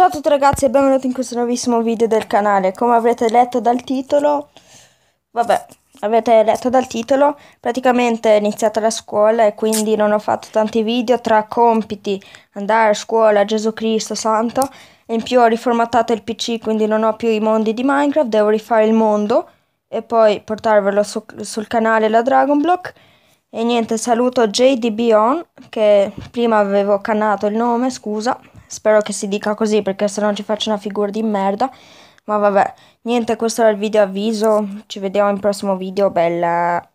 Ciao a tutti ragazzi e benvenuti in questo nuovissimo video del canale Come avrete letto dal titolo Vabbè, avete letto dal titolo Praticamente è iniziata la scuola e quindi non ho fatto tanti video Tra compiti, andare a scuola, Gesù Cristo, Santo E in più ho riformattato il PC quindi non ho più i mondi di Minecraft Devo rifare il mondo E poi portarvelo su, sul canale la Dragon Block E niente, saluto JDB On Che prima avevo cannato il nome, scusa Spero che si dica così perché se no ci faccio una figura di merda. Ma vabbè, niente, questo era il video avviso. Ci vediamo in prossimo video, bella...